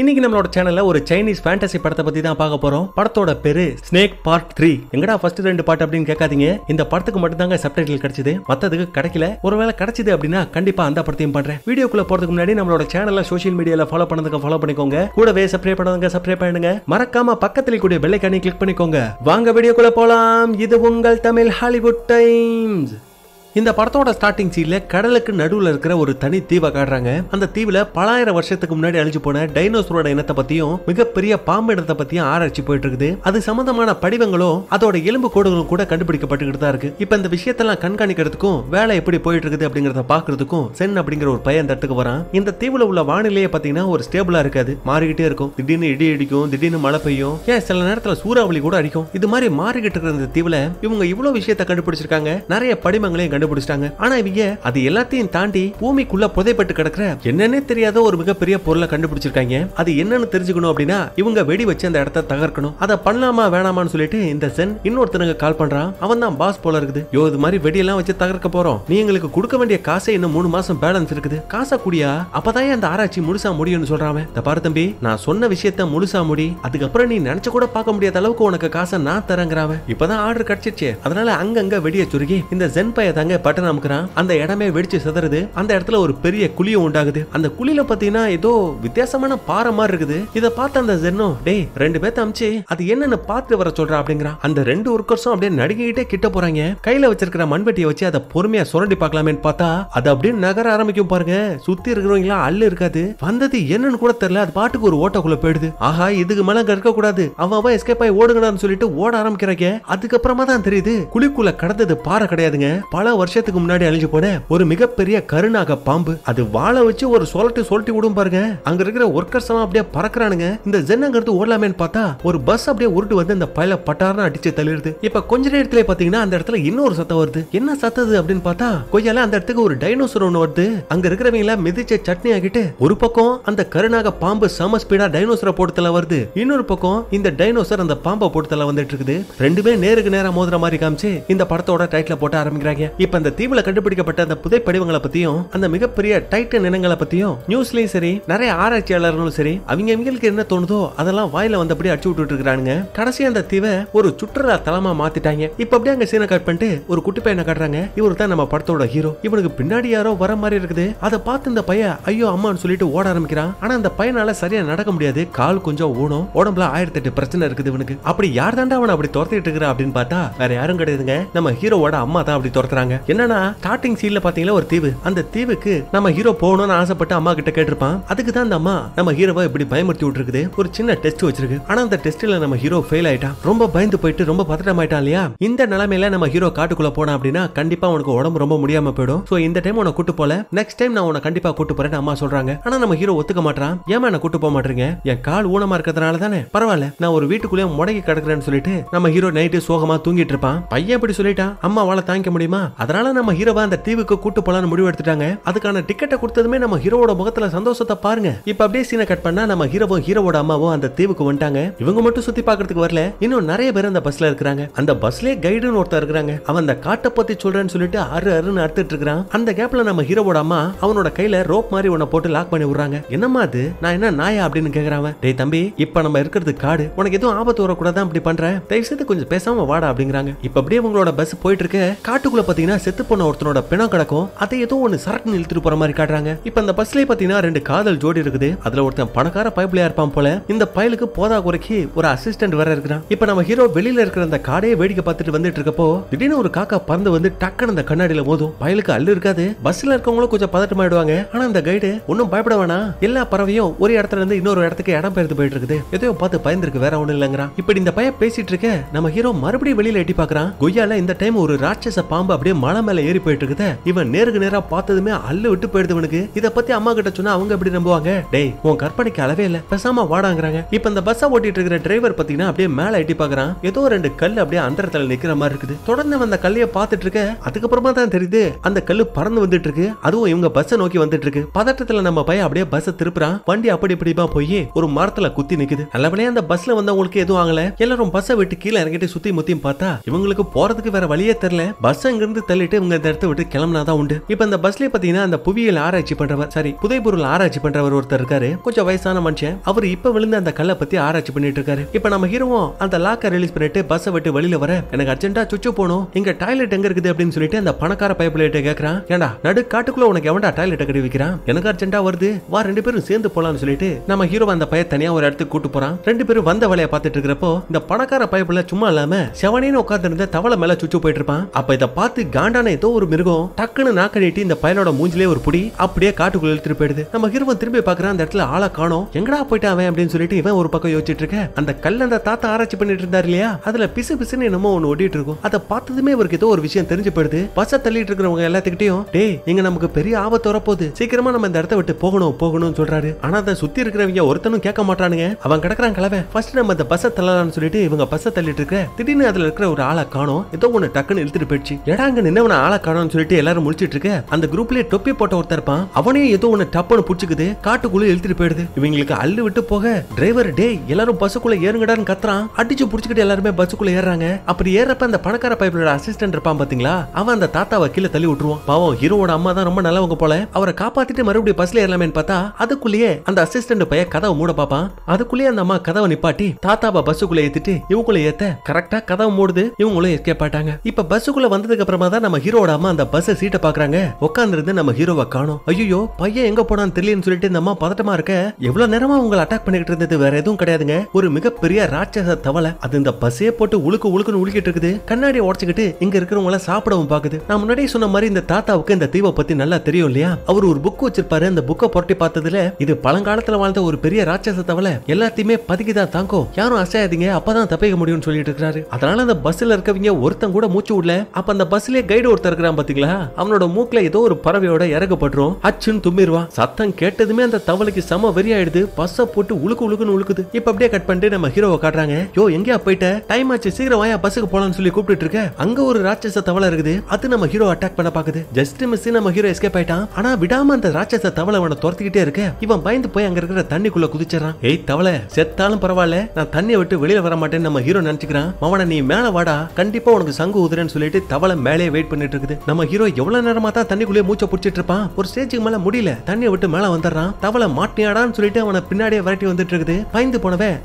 இன்னைக்கு நம்மளோட சேனல்ல ஒரு சைனீஸ் ஃபேண்டசி படத்தை பத்தி தான் பார்க்க போறோம் படத்தோட பேரு ஸ்னேக் பார்ட் த்ரீ எங்கடா ஃபர்ஸ்ட் ரெண்டு பார்ட் அப்படின்னு கேட்காதீங்க இந்த படத்துக்கு மட்டும் தாங்க சப்டைட்டில் கிடைச்சது மத்ததுக்கு கிடைக்கல ஒருவேளை கிடைச்சது அப்படின்னா கண்டிப்பா அந்த படத்தையும் பண்றேன் வீடியோக்குள்ள போறதுக்கு முன்னாடி நம்மளோட சேனல்ல சோஷியல் மீடியால ஃபாலோ பண்ணதுக்கு ஃபாலோ பண்ணிக்கோங்க கூடவே சப்ரே பண்ணதுங்க சப்ரே பண்ணுங்க மறக்காம பக்கத்துல கூடிய பெல்லைக்கானே கிளிக் பண்ணிக்கோங்க வாங்க வீடியோக்குள்ள போலாம் இது உங்கள் தமிழ் ஹாலிவுட் டைம்ஸ் இந்த படத்தோட ஸ்டார்டிங் சீன்ல கடலுக்கு நடுவுல இருக்கிற ஒரு தனி தீவை காட்டுறாங்க அந்த தீவுல பலாயிரம் வருஷத்துக்கு முன்னாடி அழிஞ்சு போன டைனோசரோட இனத்தை பத்தியும் மிகப்பெரிய பாம்பு இடத்தை பத்தியும் ஆராய்ச்சி போயிட்டு இருக்குது அது சம்பந்தமான படிவங்களும் அதோட எலும்பு கோடுகளும் கூட கண்டுபிடிக்கப்பட்டுக்கிட்டு தான் இருக்கு இப்ப இந்த விஷயத்தெல்லாம் கண்காணிக்கிறதுக்கும் வேலை எப்படி போயிட்டு இருக்குது அப்படிங்கறத பாக்குறதுக்கும் சென் அப்படிங்கிற ஒரு பையன் தட்டுக்கு வரான் இந்த தீவுல உள்ள வானிலையை பாத்தீங்கன்னா ஒரு ஸ்டேபிளா இருக்காது மாறிக்கிட்டே இருக்கும் திடீர்னு இடி இடிக்கும் திடீர்னு மழை பெய்யும் ஏன் சில நேரத்துல சூறாவளி கூட அடிக்கும் இது மாதிரி மாறிக்கிட்டு இருக்கிற இந்த தீவுல இவங்க இவ்வளவு விஷயத்த கண்டுபிடிச்சிருக்காங்க நிறைய படிமங்களையும் கண்டுபிடிச்சிட்டாங்க ஆனா இவங்க அது எல்லாத்தையும் தாண்டி பூமிக்குள்ள புதைப்பட்டு கிடக்குற என்னன்னே தெரியாத ஒரு மிகப்பெரிய பொருளை கண்டுபிடிச்சிருக்காங்க அது என்னன்னு தெரிஞ்சுக்கணும் அப்படின்னா இவங்க வெடி வச்சு அந்த இடத்த தகர்க்கணும் அதை பண்ணலாமா வேணாமான்னு சொல்லிட்டு இந்த சென் இன்னொருத்தனுக்கு கால் பண்றான் அவன் தான் பாஸ் போல இருக்குது யோ இது மாதிரி வெடியெல்லாம் வச்சு தகர்க்க போறோம் நீ எங்களுக்கு கொடுக்க வேண்டிய காசை இன்னும் மூணு மாசம் பேலன்ஸ் இருக்குது காசை கூடியா அப்பதான் அந்த ஆராய்ச்சி முழுசா முடியும்னு சொல்றான் இந்த பாரு தம்பி நான் சொன்ன விஷயத்த முழுசா முடி அதுக்கப்புறம் நீ நினைச்சு கூட பார்க்க முடியாத அளவுக்கு உனக்கு காசை நான் தரங்கிறாவன் இப்பதான் ஆர்டர் கிடைச்சிருச்சு அதனால அங்கங்க வெடியை சுருகி இந்த சென் பைய அங்க பட்டன் அமுக்குறான் அந்த இடமே வெடிச்சு சிதறது அந்த இடத்துல ஒரு பெரிய குழியும் உண்டாகுது அந்த குழியில பாத்தீங்கன்னா ஏதோ வித்தியாசமான பாறை மாதிரி இருக்குது இதை பார்த்து அந்த ஜென்னோ டேய் ரெண்டு பேர்த்த அமிச்சு அது என்னன்னு பார்த்து வர சொல்றா அப்படிங்கிறான் அந்த ரெண்டு ஒர்க்கர்ஸும் அப்படியே நடுங்கிட்டே கிட்ட போறாங்க கையில வச்சிருக்கிற மண்வெட்டியை வச்சு அதை பொறுமையா சுரண்டி பார்க்கலாமேன்னு பார்த்தா அது அப்படியே நகர ஆரம்பிக்கும் பாருங்க சுத்தி இருக்கிறவங்களா அல்ல இருக்காது வந்தது என்னன்னு கூட தெரியல அது பாட்டுக்கு ஒரு ஓட்டக்குள்ள போயிடுது ஆஹா இதுக்கு மேல இருக்க கூடாது அவன் எஸ்கேப் ஆகி ஓடுங்கடான்னு சொல்லிட்டு ஓட ஆரம்பிக்கிறாங்க அதுக்கப்புறமா தான் தெரியுது குழிக்குள்ள கடந்தது பாறை கிடையாதுங்க பல வருஷத்துக்கு முன்னாடி அழிஞ்சு போன ஒரு மிகப்பெரிய கருநாக பாம்பு அது வாழை வச்சு ஒரு சொலட்டு சொல்லிட்டு விடும் பாருங்க அங்க இருக்கிற ஒர்க்கர்ஸ் எல்லாம் அப்படியே பறக்குறானுங்க இந்த ஜென்னங்கிறது ஓடலாமே பார்த்தா ஒரு பஸ் அப்படியே உருட்டு வந்து அந்த பயில பட்டாரம் அடிச்சு தள்ளிடுது இப்ப கொஞ்ச நேரத்துல பாத்தீங்கன்னா அந்த இடத்துல இன்னொரு சத்தம் வருது என்ன சத்தது அப்படின்னு பார்த்தா கொய்யால அந்த இடத்துக்கு ஒரு டைனோசர் ஒன்று வருது அங்க இருக்கிறவங்க எல்லாம் மிதிச்ச சட்னி ஆகிட்டு ஒரு பக்கம் அந்த கருநாக பாம்பு சம ஸ்பீடா டைனோசரை போட்டுல வருது இன்னொரு பக்கம் இந்த டைனோசர் அந்த பாம்பை போட்டுல வந்துட்டு இருக்குது ரெண்டுமே நேருக்கு நேரம் மோதுற மாதிரி காமிச்சு இந்த படத்தோட டைட்டில் போட்டு ஆரம்பிக்கிறாங்க இப்ப அந்த தீவுல கண்டுபிடிக்கப்பட்ட அந்த புதை படிவங்களை பத்தியும் அந்த மிகப்பெரிய டைட்டன் இனங்களை பத்தியும் நியூஸ்லயும் சரி நிறைய ஆராய்ச்சியாளர்களும் சரி அவங்க அவங்களுக்கு என்ன தோணுதோ அதெல்லாம் வாயில வந்தபடி அடிச்சு விட்டுட்டு இருக்கானுங்க கடைசி அந்த தீவை ஒரு சுற்றுலா தலமா மாத்திட்டாங்க இப்ப அப்படியே அங்க சீனை கட் பண்ணிட்டு ஒரு குட்டி பையனை காட்டுறாங்க இவரு தான் நம்ம படத்தோட ஹீரோ இவனுக்கு பின்னாடி யாரோ வர மாதிரி இருக்குது அதை பார்த்து இந்த பையன் ஐயோ அம்மான்னு சொல்லிட்டு ஓட ஆரம்பிக்கிறான் ஆனா அந்த பையனால சரியா நடக்க முடியாது கால் கொஞ்சம் ஊனும் உடம்புல ஆயிரத்தி எட்டு பிரச்சனை இருக்குது இவனுக்கு அப்படி யார் தாண்டா அவனை அப்படி துரத்திட்டு இருக்கிறா அப்படின்னு பார்த்தா வேற யாரும் கிடையாதுங்க நம்ம ஹீரோவோட அம்மா தான் அப்படி துரத்துறாங்க என்னன்னா ஸ்டார்டிங் சீன்ல பாத்தீங்கன்னா ஒரு தீவு அந்த தீவுக்கு நம்ம ஹீரோ போகணும்னு ஆசைப்பட்டு அம்மா கிட்ட கேட்டிருப்பான் அதுக்கு தான் அந்த அம்மா நம்ம ஹீரோவை இப்படி பயமுறுத்தி விட்டுருக்குது ஒரு சின்ன டெஸ்ட் வச்சிருக்கு ஆனா அந்த டெஸ்ட்ல நம்ம ஹீரோ ஃபெயில் ஆயிட்டான் ரொம்ப பயந்து போயிட்டு ரொம்ப பதட்டம் ஆயிட்டான் இல்லையா இந்த நிலைமையில நம்ம ஹீரோ காட்டுக்குள்ள போனா அப்படின்னா கண்டிப்பா உனக்கு உடம்பு ரொம்ப முடியாம போயிடும் சோ இந்த டைம் உன கூட்டு போல நெக்ஸ்ட் டைம் நான் உன கண்டிப்பா கூட்டு போறேன்னு அம்மா சொல்றாங்க ஆனா நம்ம ஹீரோ ஒத்துக்க மாட்டான் ஏமா என்ன கூட்டு போக மாட்டீங்க என் கால் ஊனமா இருக்கிறதுனால தானே பரவாயில்ல நான் ஒரு வீட்டுக்குள்ளேயே முடங்கி கிடக்குறேன்னு சொல்லிட்டு நம்ம ஹீரோ நைட்டு சோகமா தூங்கிட்டு இருப்பான் பையன் அப்படி சொல்லிட்டான் அம்மாவால தாங்க முடியுமா அதனால நம்ம ஹீரோவா அந்த தீவுக்கு கூட்டு போலான்னு முடிவு எடுத்துட்டாங்க அதுக்கான டிக்கெட்டை கொடுத்ததுமே நம்ம ஹீரோவோட முகத்துல சந்தோஷத்தை பாருங்க இப்ப அப்படியே சீனை கட் பண்ணா நம்ம ஹீரோவும் ஹீரோவோட அம்மாவும் அந்த தீவுக்கு வந்துட்டாங்க இவங்க மட்டும் சுத்தி பாக்குறதுக்கு வரல இன்னும் நிறைய பேர் அந்த பஸ்ல இருக்கிறாங்க அந்த பஸ்லயே கைடுன்னு ஒருத்தர் இருக்கிறாங்க அவன் அந்த காட்டை பத்தி சொல்றேன்னு சொல்லிட்டு அரு அருன்னு அறுத்துட்டு இருக்கிறான் அந்த கேப்ல நம்ம ஹீரோவோட அம்மா அவனோட கையில ரோப் மாதிரி உன்னை போட்டு லாக் பண்ணி விடுறாங்க என்னம்மா அது நான் என்ன நாயா அப்படின்னு கேக்குறாங்க டேய் தம்பி இப்ப நம்ம இருக்கிறது காடு உனக்கு எதுவும் ஆபத்து வரக்கூடாதான் அப்படி பண்றேன் தயவு செய்து கொஞ்சம் பேசாம வாடா அப்படிங்கிறாங்க இப்ப அப்படியே உங்களோட பஸ் போயிட்டு இருக்க காட்டுக்குள்ள பாத்தீங்கன்னா செத்து போன ஒருத்தனோட பிணம் கிடக்கும் அதை ஏதோ ஒன்று சரக்கு இழுத்துட்டு போற மாதிரி காட்டுறாங்க இப்ப அந்த பஸ்லயே பாத்தீங்கன்னா ரெண்டு காதல் ஜோடி இருக்குது அதுல ஒருத்தன் பணக்கார பைப்லயா இருப்பான் போல இந்த பயலுக்கு போதா குறைக்கு ஒரு அசிஸ்டன்ட் வேற இருக்கிறான் இப்ப நம்ம ஹீரோ வெளியில இருக்கிற அந்த காடையே வேடிக்கை பார்த்துட்டு வந்துட்டு இருக்கப்போ திடீர்னு ஒரு காக்கா பறந்து வந்து டக்குனு அந்த கண்ணாடியில மோதும் பயலுக்கு அல்லு இருக்காது பஸ்ல இருக்கவங்களும் கொஞ்சம் பதட்டம் ஆயிடுவாங்க ஆனா அந்த கைடு ஒன்னும் பயப்பட வேணாம் எல்லா பறவையும் ஒரு இடத்துல இருந்து இன்னொரு இடத்துக்கு இடம் பெயர்த்து போயிட்டு இருக்குது எதையோ பார்த்து பயந்துருக்கு வேற ஒண்ணு இல்லங்கிறான் இப்படி இந்த பய பேசிட்டு இருக்க நம்ம ஹீரோ மறுபடியும் வெளியில எட்டி பாக்குறான் கொய்யால இந்த டைம் ஒரு ராட்சச பாம்பு அப்படியே மலை மேல ஏறி போயிட்டு இருக்குத இவன் நேருக்கு நேரா பார்த்ததுமே அல்லு விட்டு போயிடுது இத பத்தி அம்மா கிட்ட சொன்னா அவங்க எப்படி நம்புவாங்க டேய் உன் கற்பனைக்கு அளவே இல்ல பெசாம வாடாங்கிறாங்க இப்ப இந்த பஸ்ஸ ஓட்டிட்டு இருக்கிற டிரைவர் பாத்தீங்கன்னா அப்படியே மேல எட்டி பாக்குறான் ஏதோ ரெண்டு கல் அப்படியே அந்தரத்துல நிக்கிற மாதிரி இருக்குது தொடர்ந்து அந்த கல்லைய பாத்துட்டு இருக்க அதுக்கப்புறமா தான் தெரியுது அந்த கல்லு பறந்து வந்துட்டு இருக்கு அதுவும் இவங்க பஸ்ஸ நோக்கி வந்துட்டு இருக்கு பதட்டத்துல நம்ம பையன் அப்படியே பஸ்ஸ திருப்புறான் வண்டி அப்படி இப்படிமா போய் ஒரு மரத்துல குத்தி நிக்குது நல்லபடியா அந்த பஸ்ல வந்தவங்களுக்கு எதுவும் ஆகல எல்லாரும் பஸ்ஸை விட்டு கீழே இறங்கிட்டு சுத்தி முத்தியும் பார்த்தா இவங்களுக்கு போறதுக்கு வேற வழியே தெரியல பஸ் அங்கிருந்து சொல்லிட்டு இவங்க இந்த இடத்த விட்டு கிளம்புனா உண்டு இப்ப இந்த பஸ்ல பாத்தீங்கன்னா அந்த புவியியல் ஆராய்ச்சி பண்றவர் சாரி பொருள் ஆராய்ச்சி பண்றவர் ஒருத்தர் இருக்காரு கொஞ்சம் வயசான மனுஷன் அவர் இப்ப விழுந்த அந்த கல்லை பத்தி ஆராய்ச்சி பண்ணிட்டு இருக்காரு இப்ப நம்ம ஹீரோவும் அந்த லாக்கை ரிலீஸ் பண்ணிட்டு பஸ்ஸை விட்டு வெளியில வர எனக்கு அர்ஜென்டா சுச்சு போகணும் இங்க டாய்லெட் எங்க இருக்குது அப்படின்னு சொல்லிட்டு அந்த பணக்கார பயப்பிள்ளைகிட்ட கேட்கறான் ஏண்டா நடு காட்டுக்குள்ள உனக்கு எவன்டா டாய்லெட் கட்டி வைக்கிறான் எனக்கு அர்ஜென்டா வருது வா ரெண்டு பேரும் சேர்ந்து போலாம்னு சொல்லிட்டு நம்ம ஹீரோ அந்த பைய தனியா ஒரு இடத்துக்கு கூட்டு போறான் ரெண்டு பேரும் வந்த வேலையை பார்த்துட்டு இருக்கிறப்போ இந்த பணக்கார பைப்ல சும்மா இல்லாம செவனேன்னு உட்கார்ந்து இருந்த தவளை மேல சுச்சு போயிட்டு இருப்பான் அப்ப இதை பார்த்து காண்டான ஏதோ ஒரு மிருகம் டக்குன்னு நாக்கடிட்டு இந்த பயலோட மூஞ்சிலே ஒரு புடி அப்படியே காட்டுக்குள்ள இழுத்துட்டு போயிடுது நம்ம ஹீரோவன் திரும்பி பாக்குற அந்த இடத்துல ஆளை காணோம் எங்கடா போயிட்டு அவன் அப்படின்னு சொல்லிட்டு இவன் ஒரு பக்கம் யோசிச்சுட்டு இருக்க அந்த கல் அந்த தாத்தா ஆராய்ச்சி பண்ணிட்டு இருந்தார் இல்லையா அதுல பிசு பிசுன்னு என்னமோ ஒன்னு ஓடிட்டு இருக்கும் அதை பார்த்ததுமே இவருக்கு ஏதோ ஒரு விஷயம் தெரிஞ்சு போயிடுது பஸ்ஸை தள்ளிட்டு இருக்கிறவங்க எல்லாத்துக்கிட்டையும் டே இங்க நமக்கு பெரிய ஆபத்து வரப்போகுது சீக்கிரமா நம்ம இந்த இடத்த விட்டு போகணும் போகணும்னு சொல்றாரு ஆனா அதை சுத்தி இருக்கிறவங்க ஒருத்தனும் கேட்க மாட்டானுங்க அவன் கிடக்குறான் கிளவன் ஃபர்ஸ்ட் நம்ம இந்த பஸ்ஸை தள்ளலாம்னு சொல்லிட்டு இவங்க பஸ்ஸை தள்ளிட்டு இருக்க திடீர்னு அதுல இருக்கிற ஒரு ஆளை காணும் ஏதோ ஒன்னு டக்குன்னு இழுத்துட்டு போயிடுச்சு எடாங்க நின்னவன ஆளை காணும்னு சொல்லிட்டு எல்லாரும் முழிச்சிட்டு இருக்க அந்த குரூப்லயே டொப்பி போட்ட ஒருத்தர் இருப்பான் அவனையும் ஏதோ ஒன்னு டப்புன்னு பிடிச்சிக்குது காட்டுக்குள்ள இழுத்துட்டு போயிடுது இவங்களுக்கு அள்ளு விட்டு போக டிரைவர் டே எல்லாரும் பஸ்ஸுக்குள்ள ஏறுங்கடான்னு கத்துறான் அடிச்சு புடிச்சுக்கிட்டு எல்லாருமே பஸ்ஸுக்குள்ள ஏறாங்க அப்படி ஏறப்ப அந்த பணக்கார பைப்பலோட அசிஸ்டன்ட் இருப்பான் பாத்தீங்களா அவன் அந்த தாத்தாவை கீழே தள்ளி விட்டுருவான் பாவம் ஹீரோட அம்மா தான் ரொம்ப நல்லவங்க போல அவரை காப்பாத்திட்டு மறுபடியும் பஸ்ல ஏறலாமே பார்த்தா அதுக்குள்ளேயே அந்த அசிஸ்டன்ட் பைய கதவை மூட பாப்பான் அதுக்குள்ளேயே அந்த அம்மா கதவை நிப்பாட்டி தாத்தாவை பஸ்ஸுக்குள்ள ஏத்திட்டு இவங்களை ஏத்த கரெக்டா கதவை மூடுது இவங்களும் எஸ்கேப் ஆட்டாங்க இப்ப பஸ்ஸுக்குள்ள வந்ததுக்கு அப்புறமா தான் தான் நம்ம ஹீரோட அம்மா அந்த பஸ் சீட்டை பாக்குறாங்க உட்காந்துருந்து நம்ம ஹீரோவை காணும் ஐயோ பையன் எங்க போனான்னு தெரியலன்னு சொல்லிட்டு இந்த அம்மா பதட்டமா இருக்க எவ்வளவு நேரமா உங்களை அட்டாக் பண்ணிட்டு இருந்தது வேற எதுவும் கிடையாதுங்க ஒரு மிகப்பெரிய ராட்சச தவளை அது இந்த பஸ்ஸே போட்டு உழுக்கு உழுக்குன்னு உழுக்கிட்டு இருக்குது கண்ணாடி உடச்சுக்கிட்டு இங்க இருக்கிறவங்கள சாப்பிடவும் பாக்குது நான் முன்னாடியே சொன்ன மாதிரி இந்த தாத்தாவுக்கு இந்த தீவை பத்தி நல்லா தெரியும் இல்லையா அவர் ஒரு புக் வச்சிருப்பாரு அந்த புக்கை புரட்டி பார்த்ததுல இது பழங்காலத்துல வாழ்ந்த ஒரு பெரிய ராட்சச தவளை எல்லாத்தையுமே பதுக்கிதான் தாங்கும் யாரும் அசையாதீங்க அப்பதான் தப்பிக்க முடியும்னு சொல்லிட்டு இருக்காரு அதனால அந்த பஸ்ல இருக்கவங்க ஒருத்தன் கூட மூச்சு விடல அப்ப அந்த பஸ்லயே கைடு ஒருத்தர் இருக்கிறான் பாத்தீங்களா அவனோட மூக்குல ஏதோ ஒரு பறவையோட இறக்கப்பட்டுரும் அச்சுன்னு தும்பிடுவான் சத்தம் கேட்டதுமே அந்த தவளைக்கு சம வெறி ஆயிடுது பஸ்ஸ போட்டு உழுக்கு உழுக்குன்னு உழுக்குது இப்ப அப்படியே கட் பண்ணிட்டு நம்ம ஹீரோவை காட்டுறாங்க யோ எங்கேயா போயிட்ட டைம் ஆச்சு சீக்கிரம் வாயா பஸ்ஸுக்கு போலான்னு சொல்லி கூப்பிட்டு இருக்க அங்க ஒரு ராட்சச தவளை இருக்குது அது நம்ம ஹீரோ அட்டாக் பண்ண பாக்குது ஜஸ்ட் மிஸ் நம்ம ஹீரோ எஸ்கேப் ஆயிட்டான் ஆனா விடாம அந்த ராட்சச தவளை அவனை துரத்திக்கிட்டே இருக்க இவன் பயந்து போய் அங்க இருக்கிற தண்ணிக்குள்ள குதிச்சிடறான் ஏய் தவளை செத்தாலும் பரவாயில்ல நான் தண்ணியை விட்டு வெளியில வர மாட்டேன்னு நம்ம ஹீரோ நினைச்சுக்கிறான் அவனை நீ மேல வாடா கண்டிப்பா உனக்கு சங்கு உதிரன்னு சொல்லிட்டு தவளை மேலே வெயிட் பண்ணிட்டு இருக்குது நம்ம ஹீரோ எவ்வளவு நேரமா தான் மூச்சை பிடிச்சிட்டு இருப்பான் ஒரு ஸ்டேஜுக்கு மேல முடியல தண்ணியை விட்டு மேல வந்துடுறான் தவளை மாட்டினியாடான்னு சொல்லிட்டு அவனை பின்னாடியே விரட்டி வந்துட்டு இருக்குது பயந்து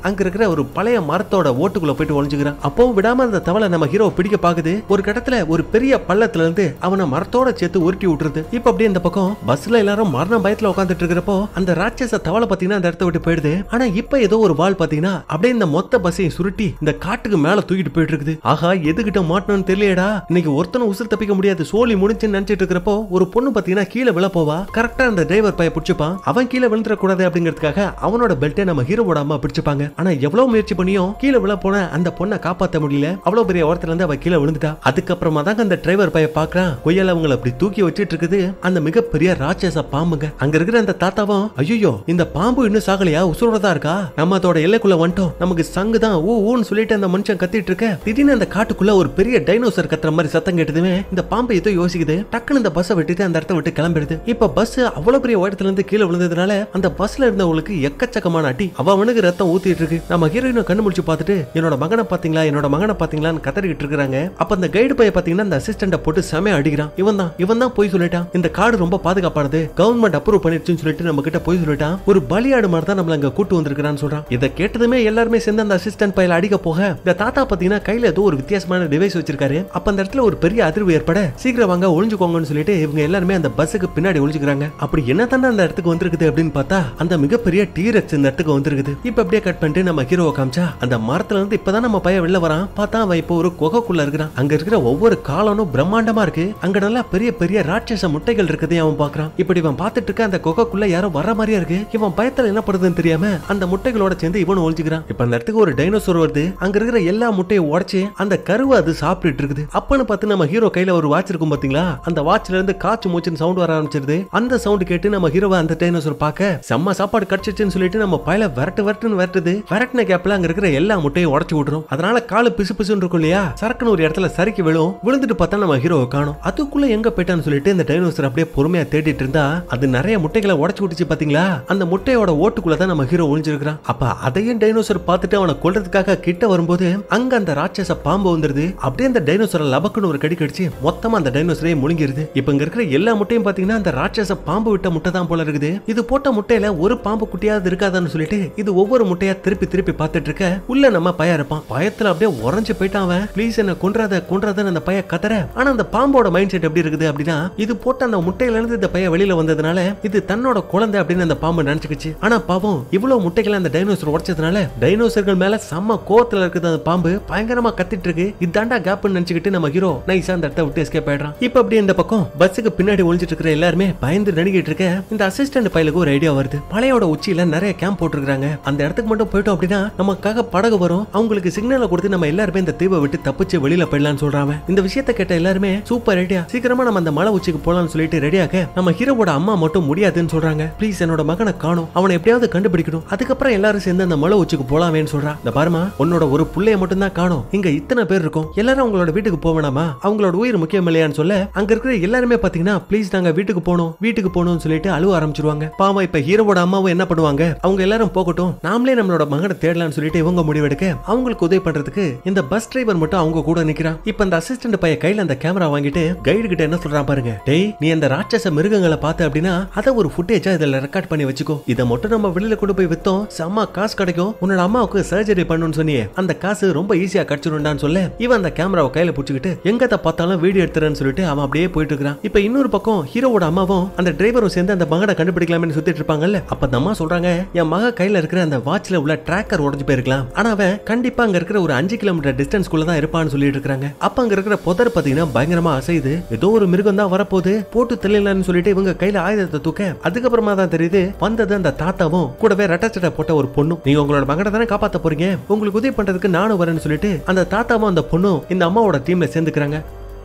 அங்க இருக்கிற ஒரு பழைய மரத்தோட ஓட்டுக்குள்ள போயிட்டு ஒழிஞ்சுக்கிறான் விடாம அந்த தவளை நம்ம ஹீரோ பிடிக்க பாக்குது ஒரு கட்டத்துல ஒரு பெரிய பள்ளத்துல இருந்து அவனை மரத்தோட சேர்த்து உருட்டி விட்டுருது இப்ப அப்படியே இந்த பக்கம் பஸ்ல எல்லாரும் மரணம் பயத்துல உட்காந்துட்டு இருக்கிறப்போ அந்த ராட்சச தவளை பாத்தீங்கன்னா அந்த இடத்த விட்டு போயிடுது ஆனா இப்ப ஏதோ ஒரு வால் பாத்தீங்கன்னா அப்படியே இந்த மொத்த பஸ்ஸையும் சுருட்டி இந்த காட்டுக்கு மேல தூக்கிட்டு போயிட்டு இருக்குது ஆஹா எதுகிட்ட மாட்டணும்னு தெரியலடா இன்னைக்கு ஒருத்தனும் உசு பஸ்ஸில் தப்பிக்க முடியாது சோழி முடிஞ்சுன்னு நினைச்சிட்டு இருக்கிறப்போ ஒரு பொண்ணு பார்த்தீங்கன்னா கீழே விழ போவா கரெக்டா அந்த டிரைவர் பைய பிடிச்சிப்பான் அவன் கீழே கூடாது அப்படிங்கிறதுக்காக அவனோட பெல்ட்டை நம்ம ஹீரோ ஓடாம பிடிச்சிப்பாங்க ஆனா எவ்வளவு முயற்சி பண்ணியும் கீழே விழ போன அந்த பொண்ணை காப்பாற்ற முடியல அவ்வளவு பெரிய ஓரத்துல இருந்து அவ கீழே விழுந்துட்டா அதுக்கப்புறமா தாங்க அந்த டிரைவர் பைய பாக்குறான் கொய்யால அவங்களை அப்படி தூக்கி வச்சிட்டு இருக்குது அந்த மிகப்பெரிய ராட்சச பாம்புங்க அங்க இருக்கிற அந்த தாத்தாவும் ஐயோ இந்த பாம்பு இன்னும் சாகலையா உசுரோட இருக்கா நம்ம அதோட எல்லைக்குள்ள வந்துட்டோம் நமக்கு சங்கு தான் ஊ ஊன்னு சொல்லிட்டு அந்த மனுஷன் கத்திட்டு இருக்க திடீர்னு அந்த காட்டுக்குள்ள ஒரு பெரிய டைனோசர் கத்துற மாதிரி சத்தம் கேட்டதுமே இந்த பாம்பை ஏதோ யோசிக்குது டக்குனு இந்த பஸ் விட்டுட்டு அந்த இடத்த விட்டு கிளம்பிடுது இப்ப பஸ் அவ்வளவு பெரிய ஓட்டத்துல இருந்து கீழே விழுந்ததுனால அந்த பஸ்ல இருந்தவங்களுக்கு எக்கச்சக்கமான அடி அவனுக்கு ரத்தம் ஊத்திட்டு இருக்கு நம்ம ஹீரோயினை முடிச்சு பார்த்துட்டு என்னோட மகனை பாத்தீங்களா என்னோட மகனை பாத்தீங்களான்னு கத்தறிக்கிட்டு இருக்காங்க அப்ப அந்த கைடு பைய பாத்தீங்கன்னா அந்த அசிஸ்டண்ட போட்டு செமையா அடிக்கிறான் இவன் தான் இவன் தான் போய் சொல்லிட்டான் இந்த காடு ரொம்ப பாதுகாப்பானது கவர்மெண்ட் அப்ரூவ் பண்ணிடுச்சுன்னு சொல்லிட்டு நம்ம போய் சொல்லிட்டான் ஒரு பலியாடு மாதிரி தான் நம்மள அங்க கூட்டு வந்திருக்கிறான்னு சொல்றான் இதை கேட்டதுமே எல்லாருமே சேர்ந்து அந்த அசிஸ்டன்ட் பையில அடிக்க போக இந்த தாத்தா பாத்தீங்கன்னா கையில ஏதோ ஒரு வித்தியாசமான டிவைஸ் வச்சிருக்காரு அப்ப அந்த இடத்துல ஒரு பெரிய அதிர் அதிர்வு ஏற்பட சீக்கிரம் வாங்க ஒளிஞ்சுக்கோங்கன்னு சொல்லிட்டு இவங்க எல்லாருமே அந்த பஸ்ஸுக்கு பின்னாடி ஒளிஞ்சுக்கிறாங்க அப்படி என்ன தானே அந்த இடத்துக்கு வந்திருக்குது அப்படின்னு பார்த்தா அந்த மிகப்பெரிய டீரக்ஸ் இந்த இடத்துக்கு வந்திருக்குது இப்ப அப்படியே கட் பண்ணிட்டு நம்ம ஹீரோவை காமிச்சா அந்த மரத்துல இருந்து இப்பதான் நம்ம பையன் வெளில வரான் பார்த்தா அவன் இப்போ ஒரு குகைக்குள்ள இருக்கிறான் அங்க இருக்கிற ஒவ்வொரு காலனும் பிரம்மாண்டமா இருக்கு அங்க நல்லா பெரிய பெரிய ராட்சச முட்டைகள் இருக்கதே அவன் பாக்குறான் இப்படி இவன் பார்த்துட்டு இருக்க அந்த குகைக்குள்ள யாரும் வர மாதிரியா இருக்கு இவன் பயத்துல என்ன படுதுன்னு தெரியாம அந்த முட்டைகளோட சேர்ந்து இவன் ஒளிஞ்சுக்கிறான் இப்ப அந்த இடத்துக்கு ஒரு டைனோசர் வருது அங்க இருக்கிற எல்லா முட்டையும் உடச்சு அந்த கருவை அது சாப்பிட்டுட்டு இருக்குது அப்பன்னு பார்த்து நம்ம ஹீரோ ஹீரோ கையில ஒரு வாட்ச் இருக்கும் பாத்தீங்களா அந்த வாட்ச்ல இருந்து காச்சு மூச்சுன்னு சவுண்ட் வர ஆரம்பிச்சிருது அந்த சவுண்ட் கேட்டு நம்ம ஹீரோவை அந்த டைனோசர் பார்க்க செம்ம சாப்பாடு கிடைச்சிச்சுன்னு சொல்லிட்டு நம்ம பயல விரட்டு விரட்டுன்னு விரட்டுது விரட்டின கேப்ல அங்க இருக்கிற எல்லா முட்டையும் உடச்சு விட்டுரும் அதனால காலு பிசு பிசுன்னு இருக்கும் இல்லையா சரக்குன்னு ஒரு இடத்துல சரிக்கு விழும் விழுந்துட்டு பார்த்தா நம்ம ஹீரோவை காணும் அதுக்குள்ள எங்க போயிட்டான்னு சொல்லிட்டு இந்த டைனோசர் அப்படியே பொறுமையா தேடிட்டு இருந்தா அது நிறைய முட்டைகளை உடச்சு விட்டுச்சு பாத்தீங்களா அந்த முட்டையோட ஓட்டுக்குள்ள தான் நம்ம ஹீரோ ஒளிஞ்சிருக்கிறான் அப்ப அதையும் டைனோசர் பார்த்துட்டு அவனை கொள்றதுக்காக கிட்ட வரும்போது அங்க அந்த ராட்சச பாம்பு வந்துருது அப்படியே அந்த டைனோசரை லபக்குன்னு ஒரு கடிக்கு ஆயிடுச்சு மொத்தமா அந்த டைனோசரே முழுங்கிருது இப்ப இங்க இருக்கிற எல்லா முட்டையும் பாத்தீங்கன்னா அந்த ராட்சச பாம்பு விட்ட முட்டை தான் போல இருக்குது இது போட்ட முட்டையில ஒரு பாம்பு குட்டியாவது இருக்காதான்னு சொல்லிட்டு இது ஒவ்வொரு முட்டையா திருப்பி திருப்பி பார்த்துட்டு இருக்க உள்ள நம்ம பய இருப்பான் பயத்துல அப்படியே உறைஞ்சு போயிட்டான் அவன் ப்ளீஸ் என்ன கொன்றாத கொன்றாதன்னு அந்த பைய கத்துற ஆனா அந்த பாம்போட மைண்ட் செட் எப்படி இருக்குது அப்படின்னா இது போட்ட அந்த முட்டையில இருந்து இந்த பையன் வெளியில வந்ததுனால இது தன்னோட குழந்தை அப்படின்னு அந்த பாம்பு நினைச்சுக்கிச்சு ஆனா பாவம் இவ்வளவு முட்டைகளை அந்த டைனோசர் உடைச்சதுனால டைனோசர்கள் மேல செம்ம கோவத்துல இருக்குது அந்த பாம்பு பயங்கரமா கத்திட்டு இருக்கு இதாண்டா கேப்னு நினைச்சுக்கிட்டு நம்ம ஹீரோ நைஸா அந்த அந்த இடத்த விட்டு எஸ்கேப் ஆயிடுறான் இப்போ அப்படியே இந்த பக்கம் பஸ்ஸுக்கு பின்னாடி ஒழிஞ்சிட்டு இருக்கிற எல்லாருமே பயந்து நடிக்கிட்டு இருக்க இந்த அசிஸ்டன்ட் பைலுக்கு ஒரு ஐடியா வருது பழையோட உச்சியில நிறைய கேம்ப் போட்டுருக்காங்க அந்த இடத்துக்கு மட்டும் போயிட்டோம் அப்படின்னா நமக்காக படகு வரும் அவங்களுக்கு சிக்னலை கொடுத்து நம்ம எல்லாருமே இந்த தீவை விட்டு தப்பிச்சு வெளியில போயிடலாம்னு சொல்றாங்க இந்த விஷயத்த கேட்ட எல்லாருமே சூப்பர் ஐடியா சீக்கிரமா நம்ம அந்த மலை உச்சிக்கு போலாம்னு சொல்லிட்டு ரெடியாக நம்ம ஹீரோவோட அம்மா மட்டும் முடியாதுன்னு சொல்றாங்க ப்ளீஸ் என்னோட மகனை காணும் அவனை எப்படியாவது கண்டுபிடிக்கணும் அதுக்கப்புறம் எல்லாரும் சேர்ந்து அந்த மலை உச்சிக்கு போலாமேன்னு சொல்றான் இந்த பாருமா உன்னோட ஒரு பிள்ளைய மட்டும் தான் காணும் இங்க இத்தனை பேர் இருக்கும் எல்லாரும் அவங்களோட வீட்டுக்கு போவேணாமா அவங்களோட அவனோட உயிர் முக்கியம் இல்லையான்னு சொல்ல அங்க இருக்கிற எல்லாருமே பாத்தீங்கன்னா ப்ளீஸ் நாங்க வீட்டுக்கு போனோம் வீட்டுக்கு போனோம் சொல்லிட்டு அழுவ ஆரம்பிச்சிருவாங்க பாவம் இப்ப ஹீரோட அம்மாவும் என்ன பண்ணுவாங்க அவங்க எல்லாரும் போகட்டும் நாமளே நம்மளோட மகனை தேடலாம்னு சொல்லிட்டு இவங்க முடிவெடுக்க அவங்களுக்கு உதவி பண்றதுக்கு இந்த பஸ் டிரைவர் மட்டும் அவங்க கூட நிக்கிறான் இப்ப அந்த அசிஸ்டன்ட் பைய கையில அந்த கேமரா வாங்கிட்டு கைடு கிட்ட என்ன சொல்றான் பாருங்க டேய் நீ அந்த ராட்சச மிருகங்களை பார்த்த அப்படின்னா அதை ஒரு ஃபுட்டேஜா இதுல ரெக்கார்ட் பண்ணி வச்சுக்கோ இதை மட்டும் நம்ம வெளியில கொண்டு போய் வித்தோம் செம்ம காசு கிடைக்கும் உன்னோட அம்மாவுக்கு சர்ஜரி பண்ணணும்னு சொன்னியே அந்த காசு ரொம்ப ஈஸியா கிடைச்சிடும்டான்னு சொல்ல இவன் அந்த கேமராவை கையில பிடிச்சிக்கிட்டு எங்கத்தை பார்த்தாலும் பார்த்தாலும் வீடியோ எடுத்துறேன்னு சொல்லிட்டு அவன் அப்படியே போயிட்டு இருக்கிறான் இப்போ இன்னொரு பக்கம் ஹீரோவோட அம்மாவும் அந்த டிரைவரும் சேர்ந்து அந்த மகனை கண்டுபிடிக்கலாம்னு சுத்திட்டு இருப்பாங்கல்ல அப்ப அந்த அம்மா சொல்றாங்க என் மக கையில இருக்கிற அந்த வாட்ச்ல உள்ள டிராக்கர் உடஞ்சு போயிருக்கலாம் ஆனா அவன் கண்டிப்பா அங்க இருக்கிற ஒரு அஞ்சு கிலோமீட்டர் குள்ள தான் இருப்பான்னு சொல்லிட்டு இருக்காங்க அப்ப அங்க இருக்கிற புதர் பாத்தீங்கன்னா பயங்கரமா அசையுது ஏதோ ஒரு மிருகம் தான் வரப்போது போட்டு தெரியலன்னு சொல்லிட்டு இவங்க கையில ஆயுதத்தை தூக்க அதுக்கப்புறமா தான் தெரியுது வந்தது அந்த தாத்தாவும் கூடவே ரட்டச்சட்டை போட்ட ஒரு பொண்ணும் நீங்க உங்களோட மகனை தானே காப்பாத்த போறீங்க உங்களுக்கு உதவி பண்றதுக்கு நானும் வரேன்னு சொல்லிட்டு அந்த தாத்தாவும் அந்த பொண்ணும் இந்த அம்மாவோட டீம்ல சேர்ந்துக்கிறாங்க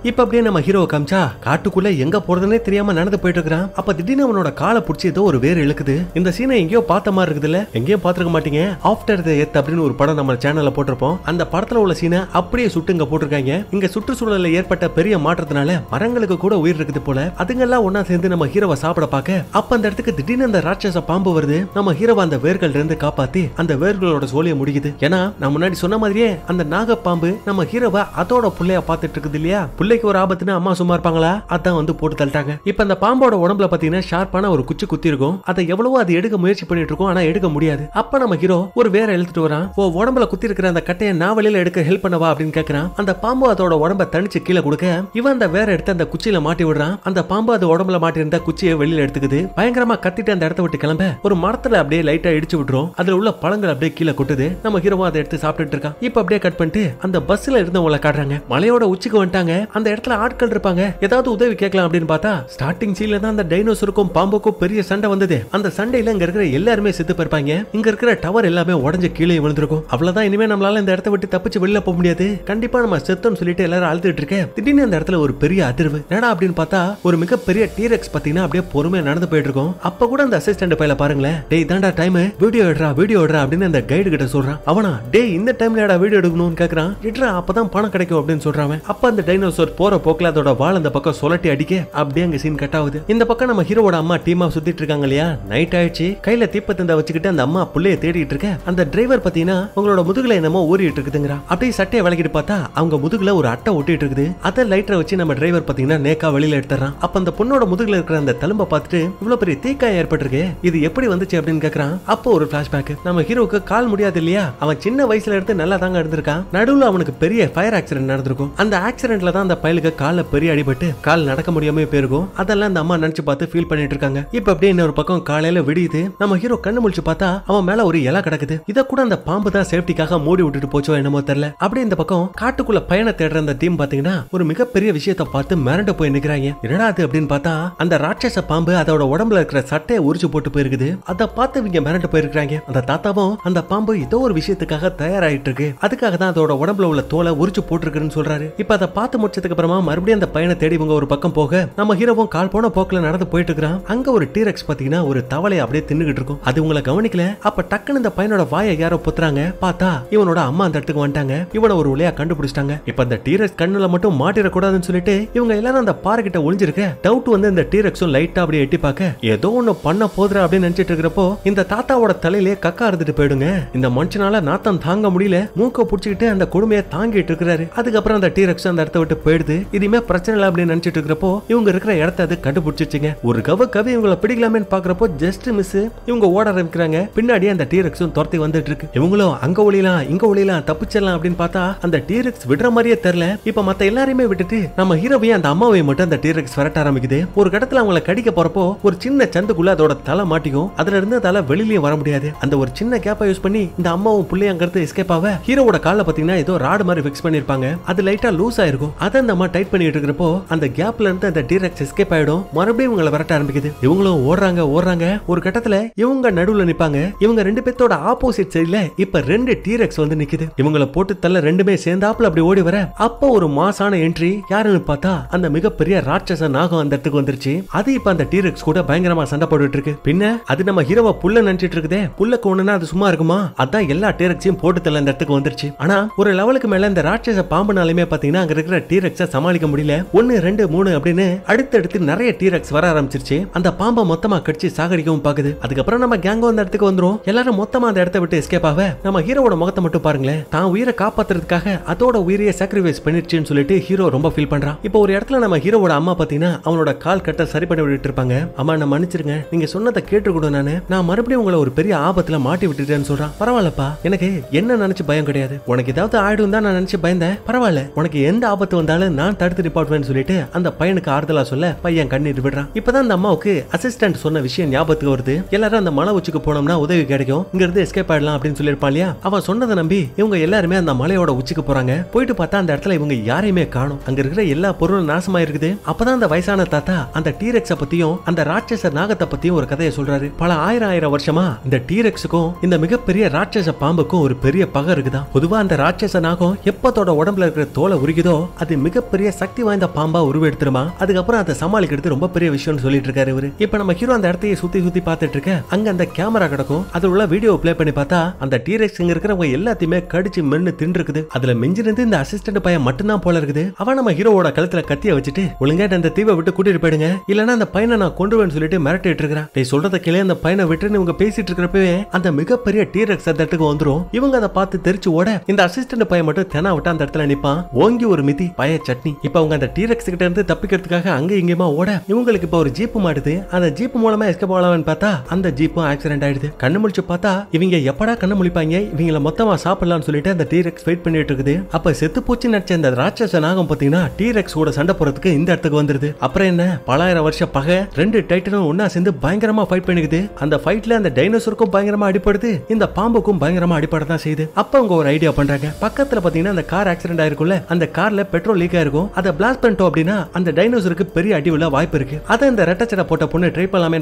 இப்ப அப்படியே நம்ம ஹீரோ காமிச்சா காட்டுக்குள்ள எங்க போறதுன்னே தெரியாம நடந்து போயிட்டு இருக்கான் அப்ப திடீர்னு அவனோட காலை புடிச்சு ஏதோ ஒரு வேர் இழுக்குது இந்த சீனை எங்கேயோ பார்த்த மாதிரி இருக்குதுல்ல எங்கேயோ பாத்துருக்க மாட்டீங்க ஆஃப்டர் த எத் அப்படின்னு ஒரு படம் நம்ம சேனல்ல போட்டிருப்போம் அந்த படத்துல உள்ள சீனை அப்படியே சுட்டு இங்க போட்டிருக்காங்க இங்க சுற்றுச்சூழல்ல ஏற்பட்ட பெரிய மாற்றத்தினால மரங்களுக்கு கூட உயிர் இருக்குது போல அதுங்கெல்லாம் ஒன்னா சேர்ந்து நம்ம ஹீரோவை சாப்பிட பார்க்க அப்ப அந்த இடத்துக்கு திடீர்னு அந்த ராட்சச பாம்பு வருது நம்ம ஹீரோவை அந்த வேர்கள் இருந்து காப்பாத்தி அந்த வேர்களோட சோழிய முடியுது ஏன்னா நான் முன்னாடி சொன்ன மாதிரியே அந்த நாகப்பாம்பு நம்ம ஹீரோவை அதோட புள்ளைய பார்த்துட்டு இருக்குது இல்லையா பிள்ளைக்கு ஒரு ஆபத்துன்னு அம்மா சும்மா இருப்பாங்களா அதான் வந்து போட்டு தள்ளிட்டாங்க இப்ப அந்த பாம்போட உடம்புல பாத்தீங்கன்னா ஷார்ப்பான ஒரு குச்சி குத்தி இருக்கும் அதை எவ்வளவோ அது எடுக்க முயற்சி பண்ணிட்டு இருக்கும் ஆனா எடுக்க முடியாது அப்ப நம்ம ஹீரோ ஒரு வேற எழுத்துட்டு வரான் ஓ உடம்புல குத்தி இருக்கிற அந்த கட்டையை நான் வெளியில எடுக்க ஹெல்ப் பண்ணவா அப்படின்னு கேக்குறான் அந்த பாம்பு அதோட உடம்ப தனிச்சு கீழே கொடுக்க இவன் அந்த வேற எடுத்து அந்த குச்சியில மாட்டி விடுறான் அந்த பாம்பு அது உடம்புல மாட்டி இருந்த குச்சியை வெளியில எடுத்துக்குது பயங்கரமா கத்திட்டு அந்த இடத்த விட்டு கிளம்ப ஒரு மரத்துல அப்படியே லைட்டா இடிச்சு விட்டுரும் அதுல உள்ள பழங்கள் அப்படியே கீழே கொட்டுது நம்ம ஹீரோவும் அதை எடுத்து சாப்பிட்டுட்டு இருக்கான் இப்ப அப்படியே கட் பண்ணிட்டு அந்த பஸ்ல இருந்தவங்களை காட்டுறாங்க மலையோட உச்சிக்கு வந்துட்டாங்க அந்த இடத்துல ஆட்கள் இருப்பாங்க ஏதாவது உதவி கேட்கலாம் அப்படின்னு பார்த்தா ஸ்டார்டிங் சீல தான் அந்த டைனோசருக்கும் பாம்புக்கும் பெரிய சண்டை வந்தது அந்த சண்டையில இங்க இருக்கிற எல்லாருமே செத்து போயிருப்பாங்க இங்க இருக்கிற டவர் எல்லாமே உடஞ்சு கீழே விழுந்திருக்கும் அவ்வளவுதான் இனிமே நம்மளால இந்த இடத்த விட்டு தப்பிச்சு வெளியில போக முடியாது கண்டிப்பா நம்ம செத்தோம்னு சொல்லிட்டு எல்லாரும் அழுதுட்டு இருக்கேன் திடீர்னு அந்த இடத்துல ஒரு பெரிய அதிர்வு என்னடா அப்படின்னு பார்த்தா ஒரு மிகப்பெரிய டீரக்ஸ் பாத்தீங்கன்னா அப்படியே பொறுமையா நடந்து போயிட்டு இருக்கும் அப்ப கூட அந்த அசிஸ்டன்ட் பையில பாருங்களேன் டேய் தாண்டா டைம் வீடியோ எடுறா வீடியோ எடுறா அப்படின்னு அந்த கைடு கிட்ட சொல்றான் அவனா டே இந்த டைம்ல வீடியோ எடுக்கணும்னு கேக்குறான் எடுறா அப்பதான் பணம் கிடைக்கும் அப்படின்னு சொல்றான் அப்ப அந்த டைனோசர் கிஷோர் போற போக்குல அதோட வால் அந்த பக்கம் சொலட்டி அடிக்க அப்படியே அங்க சீன் கட் ஆகுது இந்த பக்கம் நம்ம ஹீரோட அம்மா டீமா சுத்திட்டு இருக்காங்க இல்லையா நைட் ஆயிடுச்சு கையில தீப்பத்தந்த வச்சுக்கிட்டு அந்த அம்மா புள்ளைய தேடிட்டு இருக்க அந்த டிரைவர் பாத்தீங்கன்னா உங்களோட முதுகுல என்னமோ ஊறிட்டு இருக்குதுங்கிறா அப்படியே சட்டையை விளக்கிட்டு பார்த்தா அவங்க முதுகுல ஒரு அட்டை ஒட்டிட்டு இருக்குது அதை லைட்டரை வச்சு நம்ம டிரைவர் பாத்தீங்கன்னா நேக்கா வெளியில எடுத்துறான் அப்ப அந்த பொண்ணோட முதுகுல இருக்கிற அந்த தழும்ப பார்த்துட்டு இவ்வளவு பெரிய தீக்காயம் ஏற்பட்டிருக்கு இது எப்படி வந்துச்சு அப்படின்னு கேக்குறான் அப்போ ஒரு பிளாஷ்பேக் நம்ம ஹீரோக்கு கால் முடியாது இல்லையா அவன் சின்ன வயசுல எடுத்து நல்லா தாங்க இருந்திருக்கான் நடுவுல அவனுக்கு பெரிய ஃபயர் ஆக்சிடென்ட் நடந்திருக்கும் அந்த ஆக்சிடென்ட்ல தான் அந்த பயலுக்கு கால பெரிய அடிபட்டு கால் நடக்க முடியாம போயிருக்கும் அதெல்லாம் அந்த அம்மா நினைச்சு பார்த்து ஃபீல் பண்ணிட்டு இருக்காங்க இப்ப அப்படியே இன்னொரு பக்கம் காலையில விடியுது நம்ம ஹீரோ கண்ணு முடிச்சு பார்த்தா அவன் மேல ஒரு இலை கிடக்குது இதை கூட அந்த பாம்பு தான் சேஃப்டிக்காக மூடி விட்டுட்டு போச்சோ என்னமோ தெரியல அப்படியே இந்த பக்கம் காட்டுக்குள்ள பயண தேடுற அந்த டீம் பாத்தீங்கன்னா ஒரு மிகப்பெரிய விஷயத்த பார்த்து மிரண்டு போய் நிக்கிறாங்க என்னடா அது அப்படின்னு பார்த்தா அந்த ராட்சச பாம்பு அதோட உடம்புல இருக்கிற சட்டையை உரிச்சு போட்டு போயிருக்குது அதை பார்த்து இவங்க மிரண்டு போயிருக்காங்க அந்த தாத்தாவும் அந்த பாம்பு ஏதோ ஒரு விஷயத்துக்காக தயாராயிட்டு இருக்கு அதுக்காக தான் அதோட உடம்புல உள்ள தோலை உரிச்சு போட்டுருக்குன்னு சொல்றாரு இப்ப அதை பார்த்து முடிச்சது நேரத்துக்கு அப்புறமா மறுபடியும் அந்த பையனை தேடி இவங்க ஒரு பக்கம் போக நம்ம ஹீரோவும் கால் போன போக்கில் நடந்து போயிட்டு இருக்கிறான் அங்க ஒரு டீரக்ஸ் பாத்தீங்கன்னா ஒரு தவளை அப்படியே தின்னுகிட்டு இருக்கும் அது உங்களை கவனிக்கல அப்ப டக்குன்னு இந்த பையனோட வாயை யாரோ புத்துறாங்க பார்த்தா இவனோட அம்மா அந்த இடத்துக்கு வந்துட்டாங்க இவனை ஒரு உலையா கண்டுபிடிச்சிட்டாங்க இப்ப அந்த டீரக்ஸ் கண்ணுல மட்டும் மாட்டிடக்கூடாதுன்னு சொல்லிட்டு இவங்க எல்லாரும் அந்த பாறை கிட்ட ஒளிஞ்சிருக்க டவுட் வந்து இந்த டீரக்ஸும் லைட்டா அப்படியே எட்டி பார்க்க ஏதோ ஒண்ணு பண்ண போதுரா அப்படின்னு நினைச்சிட்டு இருக்கிறப்போ இந்த தாத்தாவோட தலையிலே கக்கா இருந்துட்டு போயிடுங்க இந்த மனுஷனால நாத்தம் தாங்க முடியல மூக்க புடிச்சுக்கிட்டு அந்த கொடுமையை தாங்கிட்டு இருக்கிறாரு அதுக்கப்புறம் அந்த டீரக்ஸ் அந்த இடத்த விட்டு போயிடு போயிடுது இதுமே பிரச்சனை இல்ல அப்படின்னு நினைச்சிட்டு இருக்கிறப்போ இவங்க இருக்கிற இடத்த அது கண்டுபிடிச்சிச்சுங்க ஒரு கவ கவி இவங்கள பிடிக்கலாமே பாக்குறப்போ ஜஸ்ட் மிஸ் இவங்க ஓட ஆரம்பிக்கிறாங்க பின்னாடி அந்த டீரெக்ஸும் துரத்தி வந்துட்டு இருக்கு இவங்களும் அங்க ஒளியலாம் இங்க ஒளியலாம் தப்பிச்சிடலாம் அப்படின்னு பார்த்தா அந்த டீரெக்ஸ் விடுற மாதிரியே தெரியல இப்ப மத்த எல்லாரையுமே விட்டுட்டு நம்ம ஹீரோவையும் அந்த அம்மாவையும் மட்டும் அந்த டீரெக்ஸ் விரட்ட ஆரம்பிக்குது ஒரு கட்டத்துல அவங்கள கடிக்க போறப்போ ஒரு சின்ன சந்துக்குள்ள அதோட தலை மாட்டிக்கும் அதுல இருந்து தலை வெளியிலயும் வர முடியாது அந்த ஒரு சின்ன கேப்பை யூஸ் பண்ணி இந்த அம்மாவும் பிள்ளையும் எஸ்கேப் ஆக ஹீரோவோட கால பாத்தீங்கன்னா ஏதோ ராடு மாதிரி ஃபிக்ஸ் பண்ணிருப்பாங்க அது லைட்டா லூஸ் ஆயிருக்கும் அதை ஆனந்தமா டைட் பண்ணிட்டு இருக்கிறப்போ அந்த கேப்ல இருந்து அந்த டீரக்ஸ் எஸ்கேப் ஆயிடும் மறுபடியும் இவங்களை விரட்ட ஆரம்பிக்குது இவங்களும் ஓடுறாங்க ஓடுறாங்க ஒரு கட்டத்துல இவங்க நடுவுல நிப்பாங்க இவங்க ரெண்டு பேர்த்தோட ஆப்போசிட் சைட்ல இப்ப ரெண்டு டீரக்ஸ் வந்து நிக்குது இவங்கள போட்டு தள்ள ரெண்டுமே சேர்ந்தாப்புல அப்படி ஓடி வர அப்ப ஒரு மாசான என்ட்ரி யாருன்னு பார்த்தா அந்த மிகப்பெரிய ராட்சச நாகம் அந்த இடத்துக்கு வந்துருச்சு அது இப்ப அந்த டீரக்ஸ் கூட பயங்கரமா சண்டை போட்டுட்டு இருக்கு பின்ன அது நம்ம ஹீரோவை புல்ல நினைச்சிட்டு இருக்குதே புல்ல கொண்டுனா அது சும்மா இருக்குமா அதான் எல்லா டீரக்ஸையும் போட்டு தள்ள அந்த இடத்துக்கு வந்துருச்சு ஆனா ஒரு லெவலுக்கு மேல இந்த ராட்சச பாம்புனாலுமே பாத்தீங்கன்னா அங்க இருக்கிற டீரக்ஸ் டீரக்ஸை சமாளிக்க முடியல ஒன்னு ரெண்டு மூணு அப்படின்னு அடுத்தடுத்து நிறைய டீரக்ஸ் வர ஆரம்பிச்சிருச்சு அந்த பாம்பை மொத்தமா கடிச்சு சாகடிக்கவும் பாக்குது அதுக்கப்புறம் நம்ம கேங்கும் அந்த இடத்துக்கு வந்துரும் எல்லாரும் மொத்தமா அந்த இடத்த விட்டு எஸ்கேப் ஆக நம்ம ஹீரோட முகத்தை மட்டும் பாருங்களேன் தான் உயிரை காப்பாத்துறதுக்காக அதோட உயிரியை சாக்ரிஃபைஸ் பண்ணிருச்சுன்னு சொல்லிட்டு ஹீரோ ரொம்ப ஃபீல் பண்றான் இப்போ ஒரு இடத்துல நம்ம ஹீரோவோட அம்மா பாத்தீங்கன்னா அவனோட கால் கட்ட சரி பண்ணி விட்டுட்டு இருப்பாங்க அம்மா நான் மன்னிச்சிருங்க நீங்க சொன்னதை கேட்டுக்கூட நானு நான் மறுபடியும் உங்களை ஒரு பெரிய ஆபத்துல மாட்டி விட்டுட்டேன்னு சொல்றான் பரவாயில்லப்பா எனக்கு என்ன நினைச்சு பயம் கிடையாது உனக்கு ஏதாவது ஆயிடும் தான் நான் நினைச்சு பயந்தேன் பரவாயில்ல உனக்கு எந்த ஆபத்து வந்தாலும் இருந்தாலும் நான் தடுத்து டிபார்ட்மெண்ட் சொல்லிட்டு அந்த பையனுக்கு ஆறுதலா சொல்ல பையன் கண்ணீர் விடுறான் இப்பதான் அந்த அம்மாவுக்கு அசிஸ்டன்ட் சொன்ன விஷயம் ஞாபகத்துக்கு வருது எல்லாரும் அந்த மலை உச்சிக்கு போனோம்னா உதவி கிடைக்கும் இங்க இருந்து எஸ்கேப் ஆயிடலாம் அப்படின்னு சொல்லியிருப்பான் இல்லையா அவன் சொன்னதை நம்பி இவங்க எல்லாருமே அந்த மலையோட உச்சிக்கு போறாங்க போயிட்டு பார்த்தா அந்த இடத்துல இவங்க யாரையுமே காணும் அங்க இருக்கிற எல்லா பொருளும் நாசமா இருக்குது அப்பதான் அந்த வயசான தாத்தா அந்த டீரெக்ஸ பத்தியும் அந்த ராட்சச நாகத்தை பத்தியும் ஒரு கதையை சொல்றாரு பல ஆயிரம் ஆயிரம் வருஷமா இந்த டீரெக்ஸுக்கும் இந்த மிகப்பெரிய ராட்சச பாம்புக்கும் ஒரு பெரிய பக இருக்குதான் பொதுவா அந்த ராட்சச நாகம் எப்பத்தோட உடம்புல இருக்கிற தோலை உருகிதோ அது மிகப்பெரிய சக்தி வாய்ந்த பாம்பா உருவெடுத்துருமா அதுக்கப்புறம் அதை சமாளிக்கிறது ரொம்ப பெரிய விஷயம்னு சொல்லிட்டு இருக்காரு இவரு இப்ப நம்ம ஹீரோ அந்த இடத்தையே சுத்தி சுத்தி பாத்துட்டு இருக்க அங்க அந்த கேமரா கிடக்கும் அதுல உள்ள வீடியோ பிளே பண்ணி பார்த்தா அந்த டீரெக்ஸ் இங்க இருக்கிறவங்க எல்லாத்தையுமே கடிச்சு மென்னு தின்றுக்குது அதுல மிஞ்சிருந்து இந்த அசிஸ்டன்ட் பையன் மட்டும்தான் போல இருக்குது அவன் நம்ம ஹீரோவோட கழுத்துல கத்திய வச்சுட்டு ஒழுங்கா அந்த தீவை விட்டு கூட்டிட்டு போயிடுங்க இல்லன்னா அந்த பையனை நான் கொண்டுவேன்னு சொல்லிட்டு மிரட்டிட்டு இருக்கிறான் நீ சொல்றத கிளே அந்த பையனை விட்டுன்னு இவங்க பேசிட்டு இருக்கிறப்பவே அந்த மிகப்பெரிய டீரெக்ஸ் அந்த இடத்துக்கு வந்துடும் இவங்க அதை பார்த்து தெரிச்சு ஓட இந்த அசிஸ்டன்ட் பையன் மட்டும் தெனா விட்டு அந்த இடத்துல நிப்பான் ஓங்கி ஒரு மிதி பய சட்னி இப்போ அவங்க அந்த டீரக்ஸ் கிட்ட இருந்து தப்பிக்கிறதுக்காக அங்க இங்கேயுமா ஓட இவங்களுக்கு இப்போ ஒரு ஜீப்பு மாட்டுது அந்த ஜீப் மூலமா எஸ்கேப் ஆகலாம்னு பார்த்தா அந்த ஜீப்பும் ஆக்சிடென்ட் ஆயிடுது கண்ணு முடிச்சு பார்த்தா இவங்க எப்படா கண்ணு முழிப்பாங்க இவங்களை மொத்தமா சாப்பிடலாம்னு சொல்லிட்டு அந்த டீரக்ஸ் வெயிட் பண்ணிட்டு இருக்குது அப்ப செத்து போச்சு நினைச்ச இந்த ராட்சச நாகம் பாத்தீங்கன்னா டீரக்ஸ் கூட சண்டை போறதுக்கு இந்த இடத்துக்கு வந்துருது அப்புறம் என்ன பலாயிரம் வருஷம் பகை ரெண்டு டைட்டனும் ஒன்னா சேர்ந்து பயங்கரமா ஃபைட் பண்ணிக்குது அந்த ஃபைட்ல அந்த டைனோசருக்கும் பயங்கரமா அடிப்படுது இந்த பாம்புக்கும் பயங்கரமா அடிப்பட தான் செய்யுது அப்ப அவங்க ஒரு ஐடியா பண்றாங்க பக்கத்துல பாத்தீங்கன்னா அந்த கார் ஆக்சிடென்ட் ஆயிருக்குல்ல அந்த கார்ல பெட்ரோல் இருக்கும் அதை பிளாஸ்ட் பண்ணிட்டோம் அப்படின்னா அந்த டைனோசருக்கு பெரிய அடி வாய்ப்பு இருக்கு அதை இந்த ரெட்டச்சடை போட்ட பொண்ணு ட்ரை பண்ணலாமே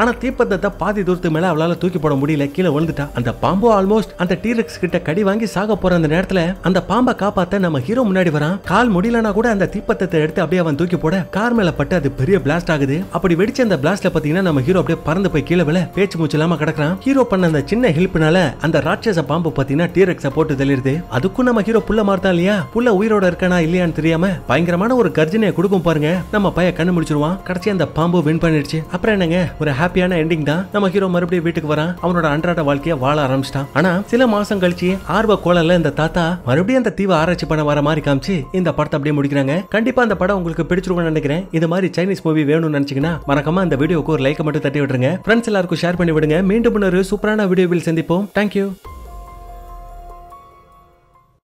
ஆனா தீப்பந்தத்தை பாதி தூரத்து மேல அவளால தூக்கி போட முடியல கீழே விழுந்துட்டா அந்த பாம்பு ஆல்மோஸ்ட் அந்த கிட்ட கடி வாங்கி சாக போற அந்த நேரத்துல அந்த பாம்பை காப்பாத்த நம்ம ஹீரோ முன்னாடி வரான் கால் முடியலனா கூட அந்த தீப்பந்தத்தை எடுத்து அப்படியே அவன் தூக்கி போட கார் மேல பட்டு அது பெரிய பிளாஸ்ட் ஆகுது அப்படி வெடிச்ச அந்த பிளாஸ்ட்ல பாத்தீங்கன்னா நம்ம ஹீரோ அப்படியே பறந்து போய் கீழே விழ பேச்சு மூச்சு இல்லாம கிடக்குறான் ஹீரோ பண்ண அந்த சின்ன ஹெல்ப்னால அந்த ராட்சச பாம்பு பாத்தீங்கன்னா போட்டு தெளிருது அதுக்கும் நம்ம ஹீரோ புள்ள மாறுதான் இல்லையா புள்ள உயிரோட இருக்கானா இல்லையான்னு தெரியாம பயங்கரமான ஒரு கர்ஜனையை கொடுக்கும் பாருங்க நம்ம பைய கண்ணு முடிச்சிருவான் கடைசி அந்த பாம்பு வின் பண்ணிடுச்சு அப்புறம் என்னங்க ஒரு ஹாப்பியான எண்டிங் தான் நம்ம ஹீரோ மறுபடியும் வீட்டுக்கு வரான் அவனோட அன்றாட வாழ்க்கையை வாழ ஆரம்பிச்சிட்டான் ஆனா சில மாசம் கழிச்சு ஆர்வ கோலல இந்த தாத்தா மறுபடியும் அந்த தீவை ஆராய்ச்சி பண்ண வர மாதிரி காமிச்சு இந்த படத்தை அப்படியே முடிக்கிறாங்க கண்டிப்பா அந்த படம் உங்களுக்கு பிடிச்சிருக்கும்னு நினைக்கிறேன் இந்த மாதிரி சைனீஸ் மூவி வேணும்னு நினைச்சீங்கன்னா மறக்காம அந்த வீடியோக்கு ஒரு லைக் மட்டும் தட்டி விட்டுருங்க ஃப்ரெண்ட்ஸ் எல்லாருக்கும் ஷேர் பண்ணி விடுங்க மீண்டும் ஒரு சூப்பரான வீடியோவில் சந்திப்போம் தேங்க்யூ